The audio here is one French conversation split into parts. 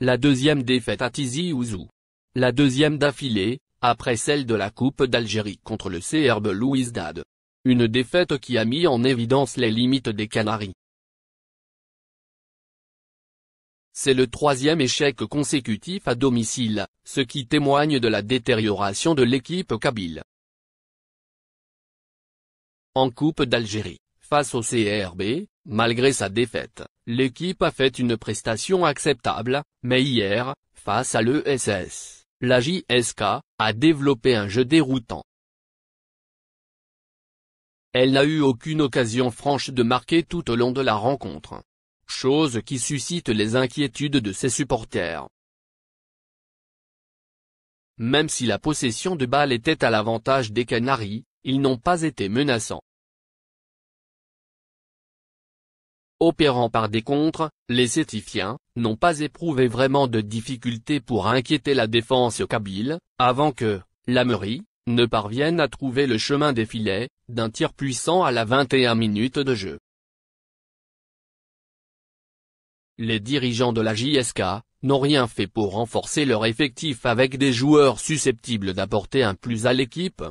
La deuxième défaite à Tizi Ouzou. La deuxième d'affilée, après celle de la Coupe d'Algérie contre le CRB Dad. Une défaite qui a mis en évidence les limites des Canaries. C'est le troisième échec consécutif à domicile, ce qui témoigne de la détérioration de l'équipe kabyle. En Coupe d'Algérie, face au CRB, malgré sa défaite, L'équipe a fait une prestation acceptable, mais hier, face à l'ESS, la JSK, a développé un jeu déroutant. Elle n'a eu aucune occasion franche de marquer tout au long de la rencontre. Chose qui suscite les inquiétudes de ses supporters. Même si la possession de balle était à l'avantage des Canaries, ils n'ont pas été menaçants. opérant par des contres, les Sétifiens, n'ont pas éprouvé vraiment de difficultés pour inquiéter la défense kabyle, avant que, la ne parvienne à trouver le chemin des filets, d'un tir puissant à la 21 minutes de jeu. Les dirigeants de la JSK, n'ont rien fait pour renforcer leur effectif avec des joueurs susceptibles d'apporter un plus à l'équipe,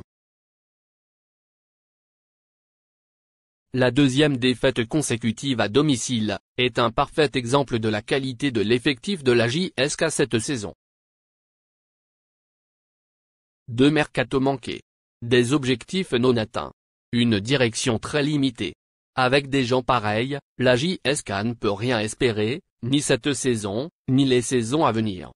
La deuxième défaite consécutive à domicile, est un parfait exemple de la qualité de l'effectif de la JSK cette saison. Deux mercato manqués. Des objectifs non atteints. Une direction très limitée. Avec des gens pareils, la JSK ne peut rien espérer, ni cette saison, ni les saisons à venir.